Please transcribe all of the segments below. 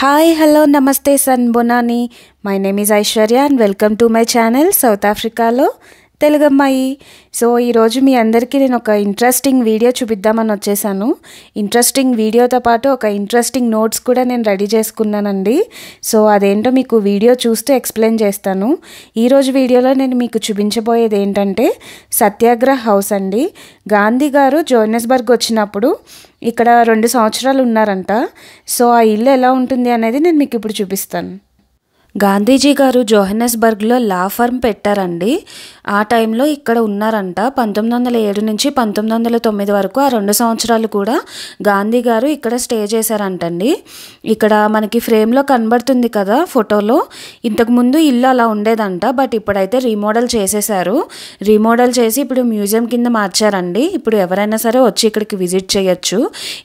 Hi hello నమస్తే సన్ బొనాని my name is Aishwarya and welcome to my channel south ఆఫ్రికాలో తెలుగమ్మాయి సో ఈరోజు మీ అందరికీ నేను ఒక ఇంట్రెస్టింగ్ వీడియో చూపిద్దామని వచ్చేసాను ఇంట్రెస్టింగ్ వీడియోతో పాటు ఒక ఇంట్రెస్టింగ్ నోట్స్ కూడా నేను రెడీ చేసుకున్నానండి సో అదేంటో మీకు వీడియో చూస్తే ఎక్స్ప్లెయిన్ చేస్తాను ఈరోజు వీడియోలో నేను మీకు చూపించబోయేది ఏంటంటే సత్యాగ్రహ్ హౌస్ అండి గాంధీ గారు జోనస్బర్గ్ వచ్చినప్పుడు ఇక్కడ రెండు సంవత్సరాలు ఉన్నారంట సో ఆ ఇల్లు ఎలా ఉంటుంది అనేది నేను మీకు ఇప్పుడు చూపిస్తాను గాంధీజీ గారు జోహెనెస్బర్గ్లో లా ఫర్మ్ పెట్టారండి ఆ టైంలో ఇక్కడ ఉన్నారంట పంతొమ్మిది వందల ఏడు నుంచి పంతొమ్మిది వందల తొమ్మిది వరకు ఆ రెండు సంవత్సరాలు కూడా గాంధీ గారు ఇక్కడ స్టే చేశారంటండి ఇక్కడ మనకి ఫ్రేమ్లో కనబడుతుంది కదా ఫోటోలో ఇంతకుముందు ఇల్లు అలా ఉండేదంట బట్ ఇప్పుడైతే రీమోడల్ చేసేసారు రీమోడల్ చేసి ఇప్పుడు మ్యూజియం కింద మార్చారండి ఇప్పుడు ఎవరైనా సరే వచ్చి ఇక్కడికి విజిట్ చేయొచ్చు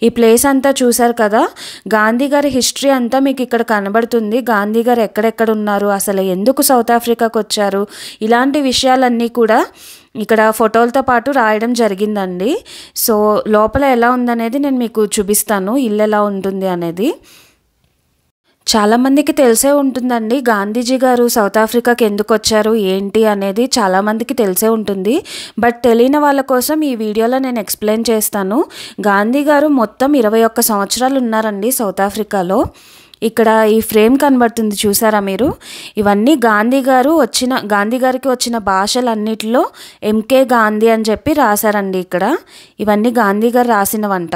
ఈ ప్లేస్ అంతా చూశారు కదా గాంధీ గారి హిస్టరీ అంతా మీకు ఇక్కడ కనబడుతుంది గాంధీ గారు ఎక్కడెక్కడ ఎక్కడున్నారు అసలు ఎందుకు సౌత్ ఆఫ్రికాకు వచ్చారు ఇలాంటి విషయాలన్నీ కూడా ఇక్కడ ఫోటోలతో పాటు రాయడం జరిగిందండి సో లోపల ఎలా ఉందనేది నేను మీకు చూపిస్తాను ఇల్లు ఎలా ఉంటుంది అనేది చాలామందికి తెలిసే ఉంటుందండి గాంధీజీ గారు సౌత్ ఆఫ్రికాకి ఎందుకు వచ్చారు ఏంటి అనేది చాలామందికి తెలిసే ఉంటుంది బట్ తెలియని వాళ్ళ కోసం ఈ వీడియోలో నేను ఎక్స్ప్లెయిన్ చేస్తాను గాంధీ గారు మొత్తం ఇరవై ఒక్క సంవత్సరాలు ఉన్నారండి సౌత్ ఆఫ్రికాలో ఇక్కడ ఈ ఫ్రేమ్ కనబడుతుంది చూసారా మీరు ఇవన్నీ గాంధీ గారు వచ్చిన గాంధీ గారికి వచ్చిన భాషలన్నిటిలో ఎంకే గాంధీ అని చెప్పి రాశారండి ఇక్కడ ఇవన్నీ గాంధీ గారు రాసినవంట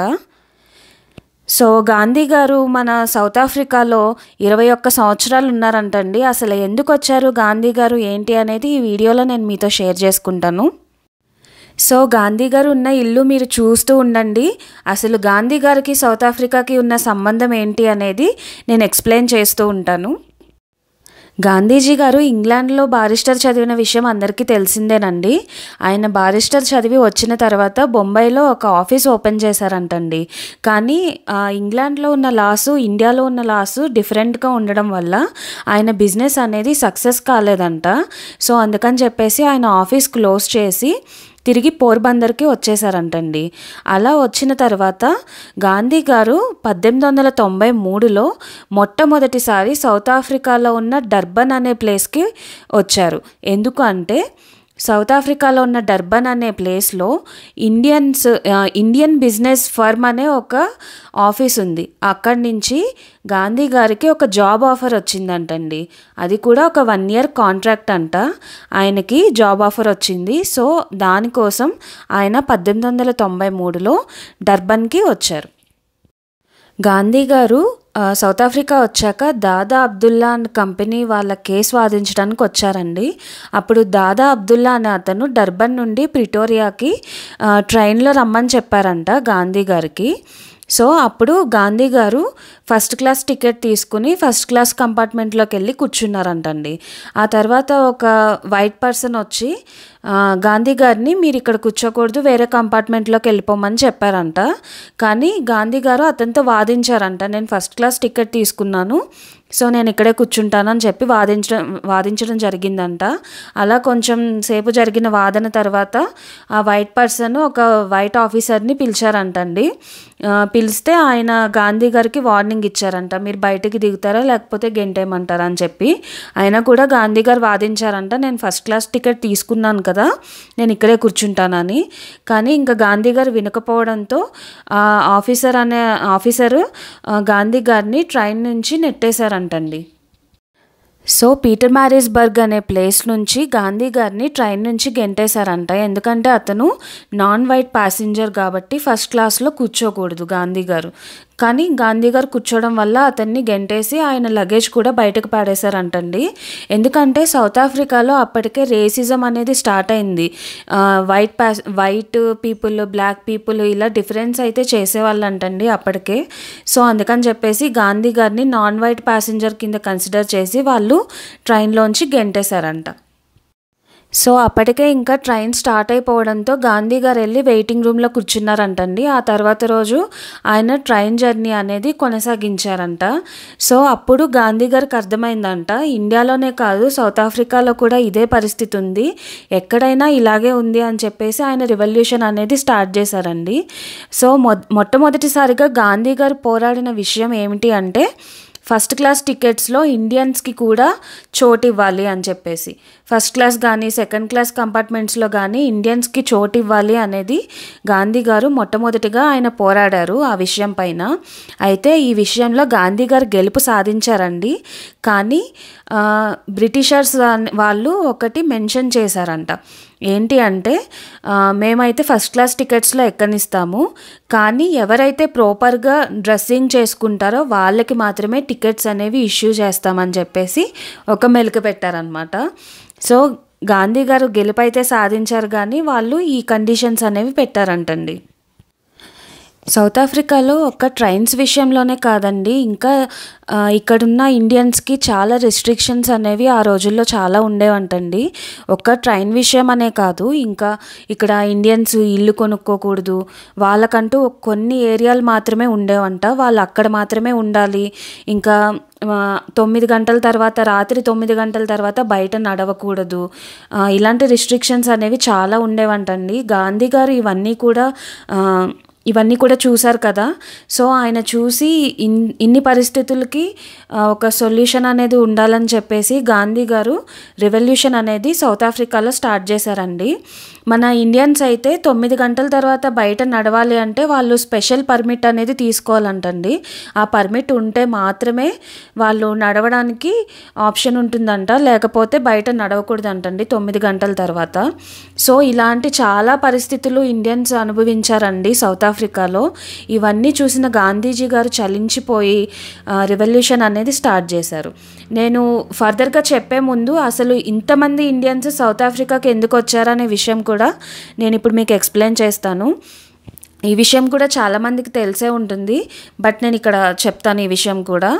సో గాంధీ గారు మన సౌత్ ఆఫ్రికాలో ఇరవై ఒక్క సంవత్సరాలు ఉన్నారంటండి అసలు ఎందుకు వచ్చారు గాంధీ గారు ఏంటి అనేది ఈ వీడియోలో నేను మీతో షేర్ చేసుకుంటాను సో గాంధీ గారు ఉన్న ఇల్లు మీరు చూస్తూ ఉండండి అసలు గాంధీ గారికి సౌత్ ఆఫ్రికాకి ఉన్న సంబంధం ఏంటి అనేది నేను ఎక్స్ప్లెయిన్ చేస్తూ ఉంటాను గాంధీజీ గారు ఇంగ్లాండ్లో బారిస్టర్ చదివిన విషయం అందరికీ తెలిసిందేనండి ఆయన బారిస్టర్ చదివి వచ్చిన తర్వాత బొంబాయిలో ఒక ఆఫీస్ ఓపెన్ చేశారంటండి కానీ ఇంగ్లాండ్లో ఉన్న లాసు ఇండియాలో ఉన్న లాసు డిఫరెంట్గా ఉండడం వల్ల ఆయన బిజినెస్ అనేది సక్సెస్ కాలేదంట సో అందుకని చెప్పేసి ఆయన ఆఫీస్ క్లోజ్ చేసి తిరిగి పోర్బందర్కి వచ్చేసారంటండి అలా వచ్చిన తర్వాత గాంధీ గారు పద్దెనిమిది వందల తొంభై మూడులో మొట్టమొదటిసారి సౌత్ ఆఫ్రికాలో ఉన్న డర్బన్ అనే ప్లేస్కి వచ్చారు ఎందుకు అంటే సౌత్ ఆఫ్రికాలో ఉన్న డర్బన్ అనే ప్లేస్లో ఇండియన్స్ ఇండియన్ బిజినెస్ ఫర్మ్ అనే ఒక ఆఫీస్ ఉంది అక్కడి నుంచి గాంధీ గారికి ఒక జాబ్ ఆఫర్ వచ్చిందంటండి అది కూడా ఒక వన్ ఇయర్ కాంట్రాక్ట్ అంట ఆయనకి జాబ్ ఆఫర్ వచ్చింది సో దానికోసం ఆయన పద్దెనిమిది వందల తొంభై మూడులో డర్బన్కి వచ్చారు గాంధీ గారు సౌత్ ఆఫ్రికా వచ్చాక దాదా అబ్దుల్లా కంపెనీ వాళ్ళ కేసు వాదించడానికి వచ్చారండి అప్పుడు దాదా అబ్దుల్లా అనే అతను డర్బన్ నుండి ప్రిటోరియాకి ట్రైన్లో రమ్మని చెప్పారంట గాంధీ గారికి సో అప్పుడు Gandhi garu first class ticket తీసుకుని ఫస్ట్ క్లాస్ కంపార్ట్మెంట్లోకి వెళ్ళి కూర్చున్నారంటండి ఆ తర్వాత ఒక వైట్ పర్సన్ వచ్చి గాంధీ గారిని మీరు ఇక్కడ కూర్చోకూడదు వేరే కంపార్ట్మెంట్లోకి వెళ్ళిపోమని చెప్పారంట కానీ గాంధీ గారు అతనితో వాదించారంట నేను ఫస్ట్ క్లాస్ టికెట్ తీసుకున్నాను సో నేను ఇక్కడే కూర్చుంటానని చెప్పి వాదించడం వాదించడం జరిగిందంట అలా కొంచెం సేపు జరిగిన వాదన తర్వాత ఆ వైట్ పర్సన్ ఒక వైట్ ఆఫీసర్ని పిలిచారంటండి పిలిస్తే ఆయన గాంధీ గారికి వార్నింగ్ ఇచ్చారంట మీరు బయటికి దిగుతారా లేకపోతే గెంటేయమంటారా అని చెప్పి అయినా కూడా గాంధీ గారు వాదించారంట నేను ఫస్ట్ క్లాస్ టికెట్ తీసుకున్నాను కదా కదా నేను ఇక్కడే కూర్చుంటానని కానీ ఇంకా గాంధీ గారు వినకపోవడంతో ఆఫీసర్ అనే ఆఫీసరు గాంధీ గారిని ట్రైన్ నుంచి నెట్టేశారంటండి సో పీటర్ బర్గ్ అనే ప్లేస్ నుంచి గాంధీ గారిని ట్రైన్ నుంచి గెంటేశారంట ఎందుకంటే అతను నాన్ వైట్ ప్యాసింజర్ కాబట్టి ఫస్ట్ క్లాస్లో కూర్చోకూడదు గాంధీ గారు కానీ గాంధీ గారు కూర్చోవడం వల్ల అతన్ని గెంటేసి ఆయన లగేజ్ కూడా బయటకు పాడేశారంటండి ఎందుకంటే సౌత్ ఆఫ్రికాలో అప్పటికే రేసిజం అనేది స్టార్ట్ అయింది వైట్ ప్యా వైట్ పీపుల్ బ్లాక్ పీపుల్ ఇలా డిఫరెన్స్ అయితే చేసేవాళ్ళు అంటండి అప్పటికే సో అందుకని చెప్పేసి Gandhi garu non white passenger కింద కన్సిడర్ చేసి వాళ్ళు ట్రైన్లోంచి గెంటేశారంట సో అప్పటికే ఇంకా ట్రైన్ స్టార్ట్ అయిపోవడంతో గాంధీ గారు వెళ్ళి వెయిటింగ్ రూమ్లో కూర్చున్నారంటండి ఆ తర్వాత రోజు ఆయన ట్రైన్ జర్నీ అనేది కొనసాగించారంట సో అప్పుడు గాంధీ గారికి అర్థమైందంట ఇండియాలోనే కాదు సౌత్ ఆఫ్రికాలో కూడా ఇదే పరిస్థితి ఉంది ఎక్కడైనా ఇలాగే ఉంది అని చెప్పేసి ఆయన రివల్యూషన్ అనేది స్టార్ట్ చేశారండి సో మొట్టమొదటిసారిగా గాంధీ గారు పోరాడిన విషయం ఏమిటి అంటే ఫస్ట్ క్లాస్ టికెట్స్లో ఇండియన్స్కి కూడా చోటు ఇవ్వాలి అని చెప్పేసి ఫస్ట్ క్లాస్ కానీ సెకండ్ క్లాస్ కంపార్ట్మెంట్స్లో కానీ ఇండియన్స్కి చోటు ఇవ్వాలి అనేది గాంధీ గారు మొట్టమొదటిగా ఆయన పోరాడారు ఆ విషయం పైన అయితే ఈ విషయంలో గాంధీ గారు గెలుపు సాధించారండి కానీ బ్రిటిషర్స్ వాళ్ళు ఒకటి మెన్షన్ చేశారంట ఏంటి అంటే మేమైతే ఫస్ట్ క్లాస్ టికెట్స్లో ఎక్కనిస్తాము కానీ ఎవరైతే ప్రాపర్గా డ్రెస్సింగ్ చేసుకుంటారో వాళ్ళకి మాత్రమే టికెట్స్ అనేవి ఇష్యూ చేస్తామని చెప్పేసి ఒక మెలిక పెట్టారనమాట సో గాంధీ గారు గెలుపైతే సాధించారు కానీ వాళ్ళు ఈ కండిషన్స్ అనేవి పెట్టారంటండి సౌత్ ఆఫ్రికాలో ఒక్క ట్రైన్స్ విషయంలోనే కాదండి ఇంకా ఇక్కడున్న ఇండియన్స్కి చాలా రెస్ట్రిక్షన్స్ అనేవి ఆ రోజుల్లో చాలా ఉండేవంటండి ఒక్క ట్రైన్ విషయం అనే కాదు ఇంకా ఇక్కడ ఇండియన్స్ ఇల్లు కొనుక్కోకూడదు వాళ్ళకంటూ కొన్ని ఏరియాలు మాత్రమే ఉండేవంట వాళ్ళు అక్కడ మాత్రమే ఉండాలి ఇంకా తొమ్మిది గంటల తర్వాత రాత్రి తొమ్మిది గంటల తర్వాత బయట నడవకూడదు ఇలాంటి రిస్ట్రిక్షన్స్ అనేవి చాలా ఉండేవంటండి గాంధీ గారు ఇవన్నీ కూడా ఇవన్నీ కూడా చూశారు కదా సో ఆయన చూసి ఇన్ ఇన్ని పరిస్థితులకి ఒక సొల్యూషన్ అనేది ఉండాలని చెప్పేసి గాంధీ గారు రెవల్యూషన్ అనేది సౌత్ ఆఫ్రికాలో స్టార్ట్ చేశారండి మన ఇండియన్స్ అయితే తొమ్మిది గంటల తర్వాత బయట నడవాలి అంటే వాళ్ళు స్పెషల్ పర్మిట్ అనేది తీసుకోవాలంటండి ఆ పర్మిట్ ఉంటే మాత్రమే వాళ్ళు నడవడానికి ఆప్షన్ ఉంటుందంట లేకపోతే బయట అంటండి తొమ్మిది గంటల తర్వాత సో ఇలాంటి చాలా పరిస్థితులు ఇండియన్స్ అనుభవించారండి సౌత్ ఆఫ్రికాలో ఇవన్నీ చూసిన గాంధీజీ గారు చలించిపోయి రెవల్యూషన్ అనేది స్టార్ట్ చేశారు నేను ఫర్దర్గా చెప్పే ముందు అసలు ఇంతమంది ఇండియన్స్ సౌత్ ఆఫ్రికాకి ఎందుకు వచ్చారనే విషయం కూడా నేను ఇప్పుడు మీకు ఎక్స్ప్లెయిన్ చేస్తాను ఈ విషయం కూడా చాలామందికి తెలిసే ఉంటుంది బట్ నేను ఇక్కడ చెప్తాను ఈ విషయం కూడా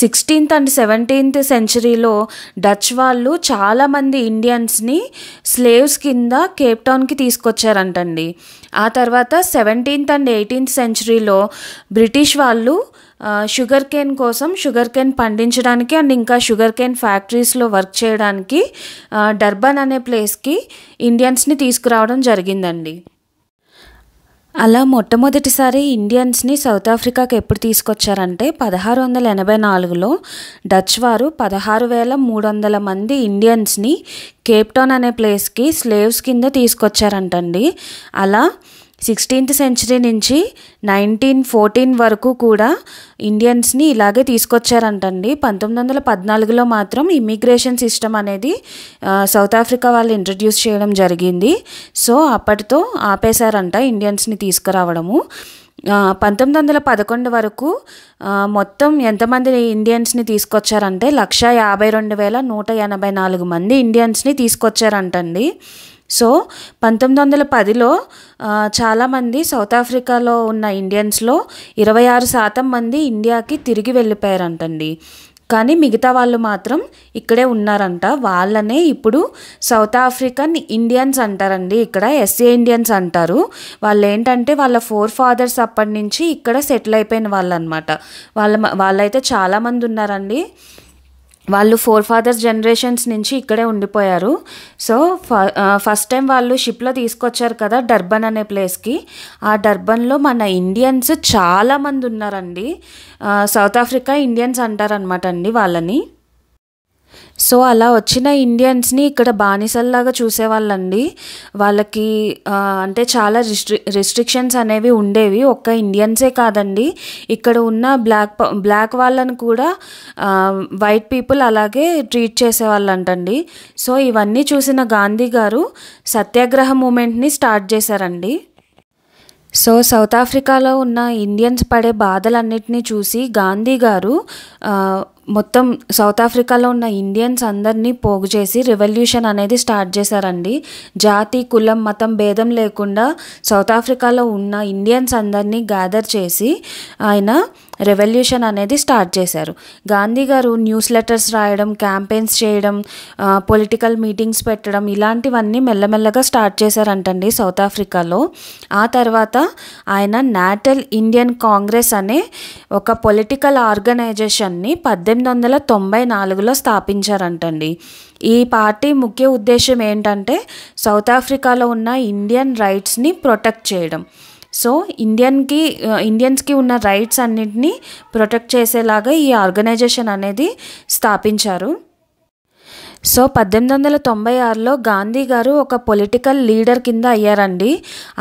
సిక్స్టీన్త్ అండ్ సెవెంటీన్త్ సెంచరీలో డచ్ వాళ్ళు చాలామంది ఇండియన్స్ని స్లేవ్స్ కింద కేప్ టౌన్కి తీసుకొచ్చారంటండి ఆ తర్వాత సెవెంటీన్త్ అండ్ ఎయిటీన్త్ సెంచరీలో బ్రిటిష్ వాళ్ళు షుగర్ కేన్ కోసం షుగర్ కేన్ పండించడానికి అండ్ ఇంకా షుగర్ కేన్ ఫ్యాక్టరీస్లో వర్క్ చేయడానికి డర్బన్ అనే ప్లేస్కి ఇండియన్స్ని తీసుకురావడం జరిగిందండి అలా మొట్టమొదటిసారి ఇండియన్స్ని సౌత్ ఆఫ్రికాకి ఎప్పుడు తీసుకొచ్చారంటే పదహారు వందల ఎనభై నాలుగులో డచ్ వారు పదహారు వేల మూడు వందల మంది ఇండియన్స్ని కేప్టౌన్ అనే ప్లేస్కి స్లేవ్స్ కింద తీసుకొచ్చారంటండి అలా సిక్స్టీన్త్ సెంచరీ నుంచి నైన్టీన్ ఫోర్టీన్ వరకు కూడా ఇండియన్స్ని ఇలాగే తీసుకొచ్చారంటండి పంతొమ్మిది వందల పద్నాలుగులో మాత్రం ఇమ్మిగ్రేషన్ సిస్టమ్ అనేది సౌత్ ఆఫ్రికా వాళ్ళు ఇంట్రడ్యూస్ చేయడం జరిగింది సో అప్పటితో ఆపేశారంట ఇండియన్స్ని తీసుకురావడము పంతొమ్మిది వందల పదకొండు వరకు మొత్తం ఎంతమంది ఇండియన్స్ని తీసుకొచ్చారంటే లక్ష యాభై రెండు వేల నూట ఎనభై నాలుగు మంది ఇండియన్స్ని తీసుకొచ్చారంటండి సో పంతొమ్మిది వందల పదిలో చాలామంది సౌత్ ఆఫ్రికాలో ఉన్న ఇండియన్స్లో ఇరవై ఆరు శాతం మంది ఇండియాకి తిరిగి వెళ్ళిపోయారంటండి కానీ మిగతా వాళ్ళు మాత్రం ఇక్కడే ఉన్నారంట వాళ్ళనే ఇప్పుడు సౌత్ ఆఫ్రికన్ ఇండియన్స్ అంటారండి ఇక్కడ ఎస్సీ ఇండియన్స్ అంటారు వాళ్ళు ఏంటంటే వాళ్ళ ఫోర్ ఫాదర్స్ అప్పటి నుంచి ఇక్కడ సెటిల్ అయిపోయిన వాళ్ళు అనమాట వాళ్ళ వాళ్ళైతే చాలామంది ఉన్నారండి వాళ్ళు ఫోర్ ఫాదర్స్ జనరేషన్స్ నుంచి ఇక్కడే ఉండిపోయారు సో ఫస్ట్ టైం వాళ్ళు షిప్లో తీసుకొచ్చారు కదా డర్బన్ అనే ప్లేస్కి ఆ డర్బన్లో మన ఇండియన్స్ చాలామంది ఉన్నారండి సౌత్ ఆఫ్రికా ఇండియన్స్ అంటారనమాట అండి వాళ్ళని సో అలా వచ్చిన ఇండియన్స్ని ఇక్కడ బానిసల్లాగా చూసేవాళ్ళండి వాళ్ళకి అంటే చాలా రిస్ట్రి రెస్ట్రిక్షన్స్ అనేవి ఉండేవి ఒక్క ఇండియన్సే కాదండి ఇక్కడ ఉన్న బ్లాక్ బ్లాక్ వాళ్ళని కూడా వైట్ పీపుల్ అలాగే ట్రీట్ చేసేవాళ్ళంటండి సో ఇవన్నీ చూసిన గాంధీ గారు సత్యాగ్రహ మూమెంట్ని స్టార్ట్ చేశారండి సో సౌత్ ఆఫ్రికాలో ఉన్న ఇండియన్స్ పడే బాధలన్నిటినీ చూసి గాంధీ గారు మొత్తం సౌత్ ఆఫ్రికాలో ఉన్న ఇండియన్స్ అందరినీ పోగు చేసి రెవల్యూషన్ అనేది స్టార్ట్ చేశారండి జాతి కులం మతం భేదం లేకుండా సౌత్ ఆఫ్రికాలో ఉన్న ఇండియన్స్ అందరినీ గ్యాదర్ చేసి ఆయన రెవల్యూషన్ అనేది స్టార్ట్ చేశారు గాంధీ గారు న్యూస్ లెటర్స్ రాయడం క్యాంపెయిన్స్ చేయడం పొలిటికల్ మీటింగ్స్ పెట్టడం ఇలాంటివన్నీ మెల్లమెల్లగా స్టార్ట్ చేశారంటండి సౌత్ ఆఫ్రికాలో ఆ తర్వాత ఆయన నేటల్ ఇండియన్ కాంగ్రెస్ అనే ఒక పొలిటికల్ ఆర్గనైజేషన్ని పద్దెనిమిది పంతొమ్మిది వందల తొంభై నాలుగులో స్థాపించారంటండి ఈ పార్టీ ముఖ్య ఉద్దేశం ఏంటంటే సౌత్ ఆఫ్రికాలో ఉన్న ఇండియన్ రైట్స్ని ప్రొటెక్ట్ చేయడం సో ఇండియన్కి ఇండియన్స్కి ఉన్న రైట్స్ అన్నింటినీ ప్రొటెక్ట్ చేసేలాగా ఈ ఆర్గనైజేషన్ అనేది స్థాపించారు సో పద్దెనిమిది వందల తొంభై ఆరులో గాంధీ గారు ఒక పొలిటికల్ లీడర్ కింద అయ్యారండి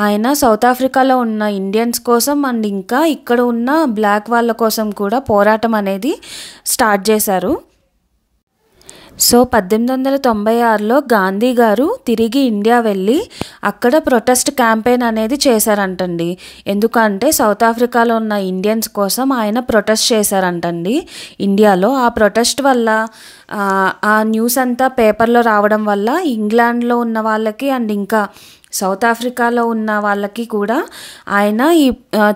ఆయన సౌత్ ఆఫ్రికాలో ఉన్న ఇండియన్స్ కోసం అండ్ ఇంకా ఇక్కడ ఉన్న బ్లాక్ వాళ్ళ కోసం కూడా పోరాటం అనేది స్టార్ట్ చేశారు సో పద్దెనిమిది వందల తొంభై ఆరులో గాంధీ గారు తిరిగి ఇండియా వెళ్ళి అక్కడ ప్రొటెస్ట్ క్యాంపెయిన్ అనేది చేశారంటండి ఎందుకంటే సౌత్ ఆఫ్రికాలో ఉన్న ఇండియన్స్ కోసం ఆయన ప్రొటెస్ట్ చేశారంటండి ఇండియాలో ఆ ప్రొటెస్ట్ వల్ల ఆ న్యూస్ అంతా పేపర్లో రావడం వల్ల ఇంగ్లాండ్లో ఉన్న వాళ్ళకి అండ్ ఇంకా సౌత్ ఆఫ్రికాలో ఉన్న వాళ్ళకి కూడా ఆయన ఈ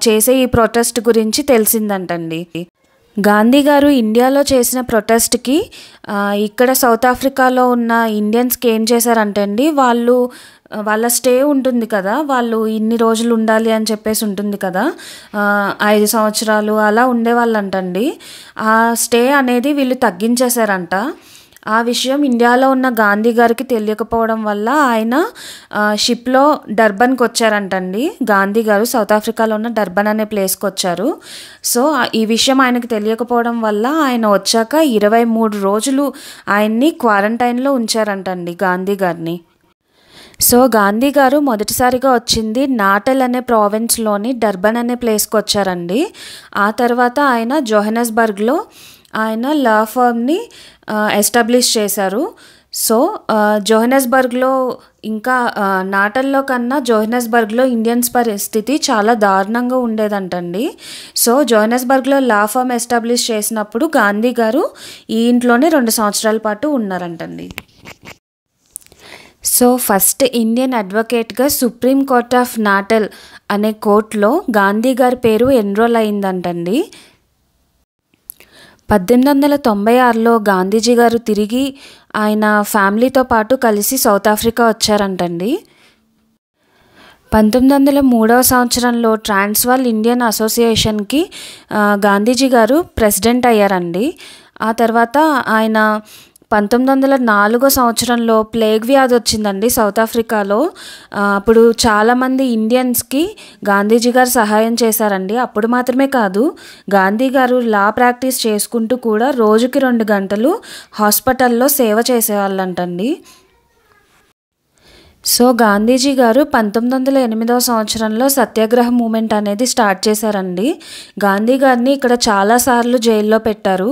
చేసే ఈ ప్రొటెస్ట్ గురించి తెలిసిందంటండి గాంధీ గారు ఇండియాలో చేసిన ప్రొటెస్ట్కి ఇక్కడ సౌత్ ఆఫ్రికాలో ఉన్న ఇండియన్స్కి ఏం చేశారంటే అండి వాళ్ళు వాళ్ళ స్టే ఉంటుంది కదా వాళ్ళు ఇన్ని రోజులు ఉండాలి అని చెప్పేసి ఉంటుంది కదా ఐదు సంవత్సరాలు అలా ఉండేవాళ్ళంటండి ఆ స్టే అనేది వీళ్ళు తగ్గించేశారంట ఆ విషయం ఇండియాలో ఉన్న గాంధీ గారికి తెలియకపోవడం వల్ల ఆయన షిప్లో డర్బన్కి వచ్చారంటండి గాంధీ గారు సౌత్ ఆఫ్రికాలో ఉన్న డర్బన్ అనే ప్లేస్కి వచ్చారు సో ఈ విషయం ఆయనకు తెలియకపోవడం వల్ల ఆయన వచ్చాక ఇరవై మూడు రోజులు ఆయన్ని క్వారంటైన్లో ఉంచారంటండి గాంధీ గారిని సో గాంధీ గారు మొదటిసారిగా వచ్చింది నాటల్ అనే ప్రావిన్స్లోని డర్బన్ అనే ప్లేస్కి వచ్చారండి ఆ తర్వాత ఆయన జోహెనస్బర్గ్లో ఆయన లా ఫర్మ్ని ఎస్టాబ్లిష్ చేశారు సో జోహెనస్బర్గ్లో ఇంకా నాటల్లో కన్నా జోహెనస్బర్గ్లో ఇండియన్స్ పరిస్థితి చాలా దారుణంగా ఉండేదంటండి సో జోహనస్బర్గ్లో లా ఫామ్ ఎస్టాబ్లిష్ చేసినప్పుడు గాంధీ గారు ఈ ఇంట్లోనే రెండు సంవత్సరాల పాటు ఉన్నారంటండి సో ఫస్ట్ ఇండియన్ అడ్వకేట్గా సుప్రీం కోర్ట్ ఆఫ్ నాటల్ అనే కోర్టులో గాంధీ గారి పేరు ఎన్రోల్ అయిందంటండి పద్దెనిమిది వందల తొంభై ఆరులో గాంధీజీ గారు తిరిగి ఆయన ఫ్యామిలీతో పాటు కలిసి సౌత్ ఆఫ్రికా వచ్చారంటండి పంతొమ్మిది వందల మూడవ సంవత్సరంలో ట్రాన్స్వాల్ ఇండియన్ అసోసియేషన్కి గాంధీజీ గారు ప్రెసిడెంట్ అయ్యారండి ఆ తర్వాత ఆయన పంతొమ్మిది వందల నాలుగో సంవత్సరంలో ప్లేగ్ వ్యాధి వచ్చిందండి సౌత్ ఆఫ్రికాలో అప్పుడు చాలామంది ఇండియన్స్కి గాంధీజీ గారు సహాయం చేశారండి అప్పుడు మాత్రమే కాదు గాంధీ గారు లా ప్రాక్టీస్ చేసుకుంటూ కూడా రోజుకి రెండు గంటలు హాస్పిటల్లో సేవ చేసేవాళ్ళంటండి సో గాంధీజీ గారు పంతొమ్మిది వందల ఎనిమిదవ సంవత్సరంలో సత్యాగ్రహ మూమెంట్ అనేది స్టార్ట్ చేశారండి గాంధీ గారిని ఇక్కడ చాలాసార్లు జైల్లో పెట్టారు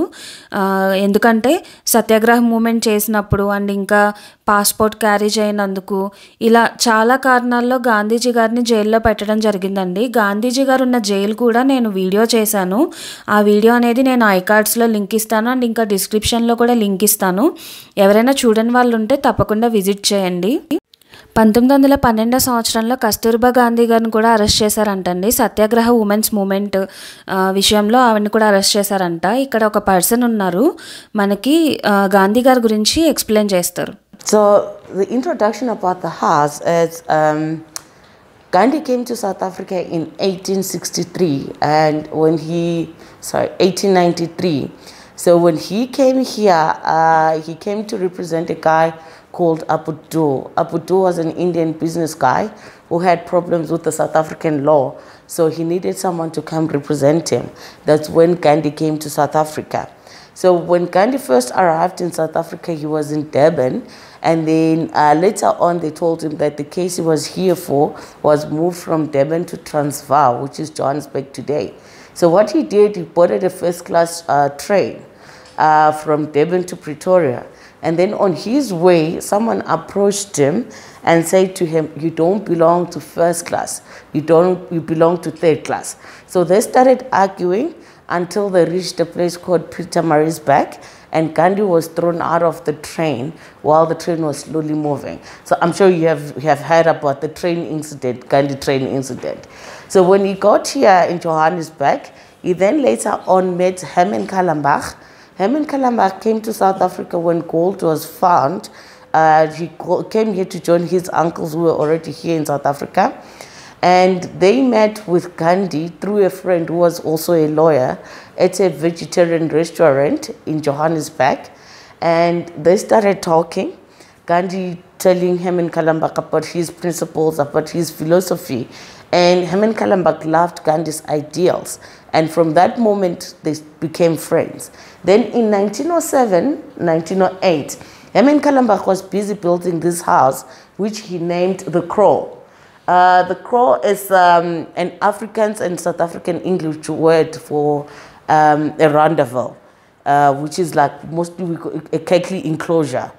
ఎందుకంటే సత్యాగ్రహ మూమెంట్ చేసినప్పుడు అండ్ ఇంకా పాస్పోర్ట్ క్యారీ చేయనందుకు ఇలా చాలా కారణాల్లో గాంధీజీ గారిని జైల్లో పెట్టడం జరిగిందండి గాంధీజీ గారు ఉన్న జైలు కూడా నేను వీడియో చేశాను ఆ వీడియో అనేది నేను ఐకార్డ్స్లో లింక్ ఇస్తాను అండ్ ఇంకా డిస్క్రిప్షన్లో కూడా లింక్ ఇస్తాను ఎవరైనా చూడని వాళ్ళు ఉంటే తప్పకుండా విజిట్ చేయండి పంతొమ్మిది వందల పన్నెండో సంవత్సరంలో కస్తూర్బా గాంధీ గారిని కూడా అరెస్ట్ చేశారంటండి సత్యాగ్రహ ఉమెన్స్ మూమెంట్ విషయంలో ఆవిడని కూడా అరెస్ట్ చేశారంట ఇక్కడ ఒక పర్సన్ ఉన్నారు మనకి గాంధీ గారి గురించి ఎక్స్ప్లెయిన్ చేస్తారు so the introduction about the house South Africa in eighteen sixty three and one he sorry eighteen 1893. Three so one he came uh, he came to represent a guy called Abudu. Abudu was an Indian business guy who had problems with the South African law, so he needed someone to come represent him. That's when Gandhi came to South Africa. So when Gandhi first arrived in South Africa, he was in Durban, and then uh, later on they told him that the case he was here for was moved from Durban to Transvaal, which is Johannesburg today. So what he did, he boarded a first-class uh, train uh, from Durban to Pretoria, and then on his way, someone approached him and said to him, You don't belong to first class. You don't you belong to third class. So they started arguing until they reached a place called Peter and Gandhi was thrown out of the train while the train was slowly moving. So I'm sure you have, you have heard about the train incident, Gandhi train incident. So when he got here in Johannesburg, he then later on met Herman Kallenbach. Herman Kalamba came to South Africa when gold was found. Uh, he came here to join his uncles who were already here in South Africa. And they met with Gandhi through a friend who was also a lawyer at a vegetarian restaurant in Johannesburg. And they started talking. Gandhi telling him in Kalambak about his principles, about his philosophy and Herman Kallenbach loved Gandhi's ideals. And from that moment, they became friends. Then in 1907, 1908, Herman Kallenbach was busy building this house, which he named The Crow. Uh, the Crow is um, an African and South African English word for um, a rendezvous, uh, which is like mostly a cakely enclosure.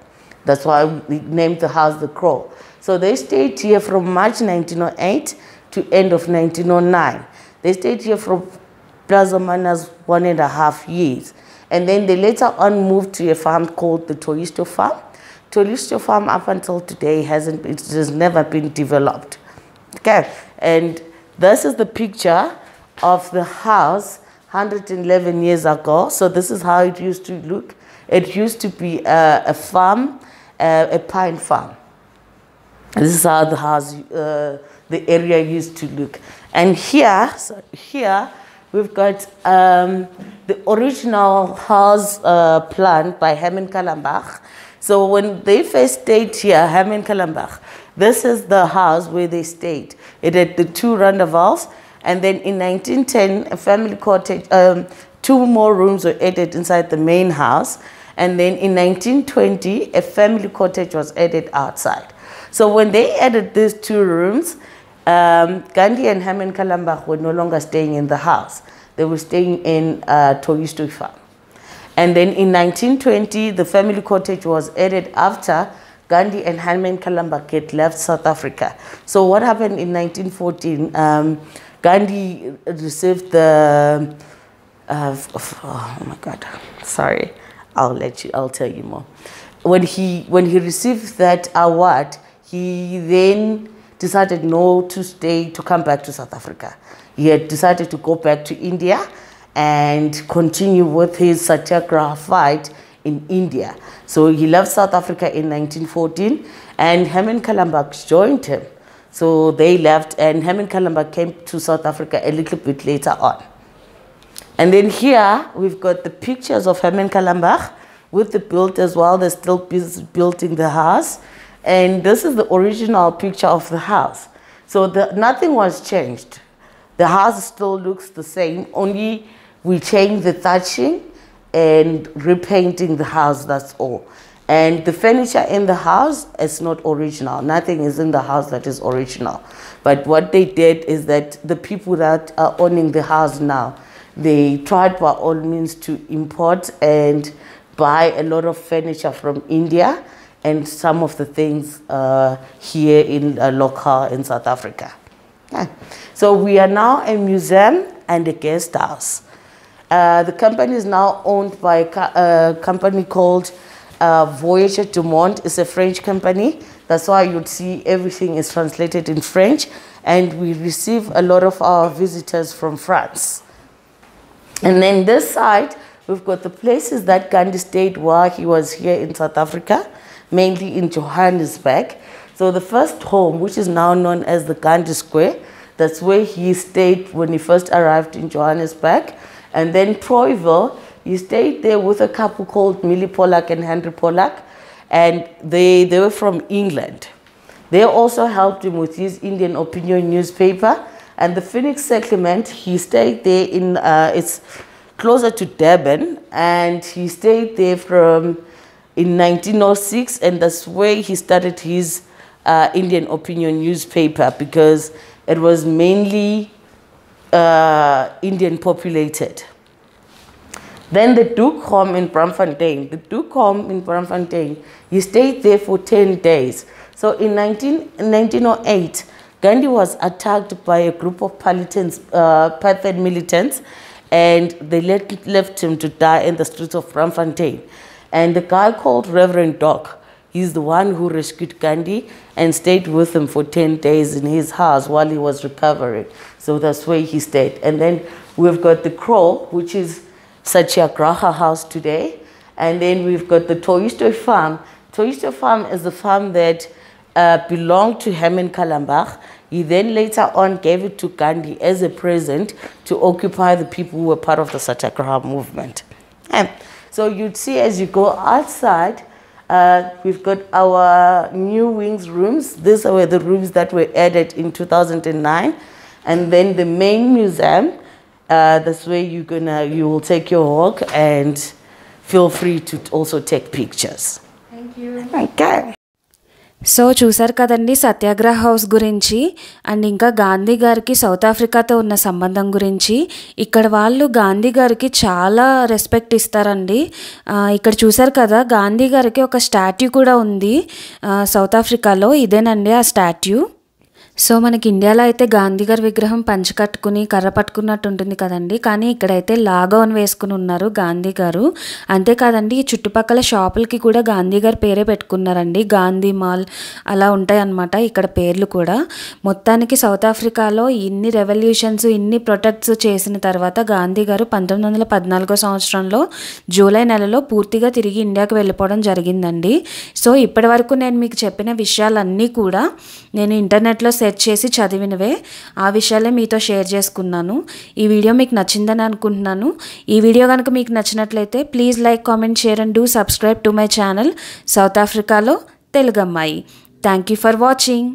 That's why we named the house The Crow. So they stayed here from March 1908 to end of 1909. They stayed here for plus or minus one and a half years. And then they later on moved to a farm called the Toisto Farm. Toisto Farm up until today hasn't it has never been developed. Okay, and this is the picture of the house 111 years ago. So this is how it used to look. It used to be a, a farm, a, uh, a pine farm. This is how the house, uh, the area used to look. And here, so here we've got um, the original house uh, plan by Herman Kalambach. So when they first stayed here, Herman Kalambach, this is the house where they stayed. It had the two roundabouts. And then in 1910, a family cottage, um, two more rooms were added inside the main house. And then in 1920, a family cottage was added outside. So when they added these two rooms, um, Gandhi and Herman Kalambach were no longer staying in the house. They were staying in uh, farm. And then in 1920, the family cottage was added after Gandhi and Herman Kalambach left South Africa. So what happened in 1914, um, Gandhi received the, uh, oh my God, sorry, I'll let you, I'll tell you more. When he, when he received that award, he then decided no to stay, to come back to South Africa. He had decided to go back to India and continue with his satyagraha fight in India. So he left South Africa in 1914 and Herman Kalambach joined him. So they left and Herman Kalambach came to South Africa a little bit later on. And then here we've got the pictures of Herman Kalambach with the build as well. They're still building the house. And this is the original picture of the house. So the, nothing was changed. The house still looks the same, only we changed the thatching and repainting the house, that's all. And the furniture in the house is not original. Nothing is in the house that is original. But what they did is that the people that are owning the house now, they tried by all means to import and buy a lot of furniture from India and some of the things uh, here in uh, local in South Africa. Yeah. So we are now a museum and a guest house. Uh, the company is now owned by a, co a company called uh, Voyager du Monde. It's a French company. That's why you'd see everything is translated in French. And we receive a lot of our visitors from France. And then this side, we've got the places that Gandhi stayed while he was here in South Africa mainly in Johannesburg. So the first home, which is now known as the Gandhi Square, that's where he stayed when he first arrived in Johannesburg. And then Troyville, he stayed there with a couple called Millie Pollack and Henry Pollack. And they, they were from England. They also helped him with his Indian Opinion newspaper. And the Phoenix Settlement, he stayed there in, uh, it's closer to Durban. And he stayed there from in 1906, and that's where he started his uh, Indian Opinion newspaper because it was mainly uh, Indian populated. Then they took home in Bramfontein. The Duke home in Bramfontein. He stayed there for 10 days. So in 19, 1908, Gandhi was attacked by a group of Palatins, uh, Pathan militants and they let, left him to die in the streets of Bramfontein. And the guy called Reverend Doc, he's the one who rescued Gandhi and stayed with him for 10 days in his house while he was recovering. So that's where he stayed. And then we've got the Crow, which is Satyagraha House today. And then we've got the Toisto Farm. Toisto Farm is the farm that uh, belonged to Herman Kalambach. He then later on gave it to Gandhi as a present to occupy the people who were part of the Satyagraha movement. Yeah. So you'd see as you go outside, uh, we've got our new wings rooms. These were the rooms that were added in 2009. And then the main museum, uh, that's where you're gonna, you will take your walk and feel free to also take pictures. Thank you. Okay. So చూశారు కదండి సత్యాగ్రహ house గురించి and ఇంకా గాంధీ గారికి south ఆఫ్రికాతో ఉన్న సంబంధం గురించి ఇక్కడ వాళ్ళు గాంధీ గారికి చాలా రెస్పెక్ట్ ఇస్తారండి ఇక్కడ చూశారు కదా గాంధీ గారికి ఒక స్టాట్యూ కూడా ఉంది సౌత్ ఆఫ్రికాలో ఇదేనండి ఆ స్టాట్యూ సో మనకి ఇండియాలో అయితే గాంధీ విగ్రహం పంచి కట్టుకుని కర్ర పట్టుకున్నట్టు ఉంటుంది కదండి కానీ ఇక్కడైతే లాగౌన్ వేసుకుని ఉన్నారు గాంధీ గారు అంతేకాదండి ఈ చుట్టుపక్కల షాపులకి కూడా గాంధీ గారి పేరే పెట్టుకున్నారండి గాంధీ మాల్ అలా ఉంటాయి అన్నమాట ఇక్కడ పేర్లు కూడా మొత్తానికి సౌత్ ఆఫ్రికాలో ఇన్ని రెవల్యూషన్స్ ఇన్ని ప్రొటెక్ట్స్ చేసిన తర్వాత గాంధీ గారు పంతొమ్మిది వందల పద్నాలుగో సంవత్సరంలో జూలై నెలలో పూర్తిగా తిరిగి ఇండియాకి వెళ్ళిపోవడం జరిగిందండి సో ఇప్పటి వరకు నేను మీకు చెప్పిన విషయాలన్నీ కూడా నేను ఇంటర్నెట్లో సెర్చ్ సెర్చ్ చేసి చదివినవే ఆ విషయాలే మీతో షేర్ చేసుకున్నాను ఈ వీడియో మీకు నచ్చిందని అనుకుంటున్నాను ఈ వీడియో కనుక మీకు నచ్చినట్లయితే please like comment share and do subscribe to my channel south ఆఫ్రికాలో తెలుగమ్మాయి థ్యాంక్ యూ ఫర్ వాచింగ్